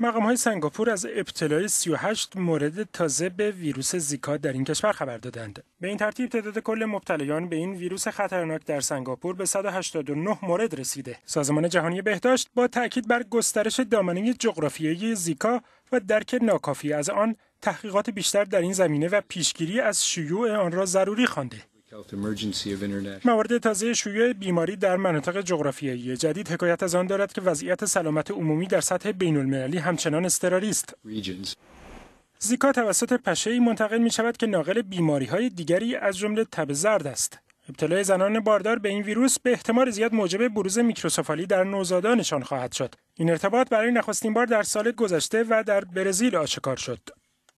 مقام های سنگاپور از ابتلای 38 مورد تازه به ویروس زیکا در این کشور خبر دادند. به این ترتیب تعداد کل مبتلایان به این ویروس خطرناک در سنگاپور به 189 مورد رسیده. سازمان جهانی بهداشت با تاکید بر گسترش دامنه جغرافیایی زیکا و درک ناکافی از آن تحقیقات بیشتر در این زمینه و پیشگیری از شیوع آن را ضروری خوانده. موارد تازه شیوع بیماری در مناطق جغرافیایی جدید حکایت از آن دارد که وضعیت سلامت عمومی در سطح بین المللی همچنان اضطراری است. زیکا توسط پشه منتقل می شود که ناقل بیماری های دیگری از جمله تب زرد است. ابتلای زنان باردار به این ویروس به احتمال زیاد موجب بروز میکروسفالی در نوزادانشان خواهد شد. این ارتباط برای نخستین بار در سال گذشته و در برزیل آشکار شد.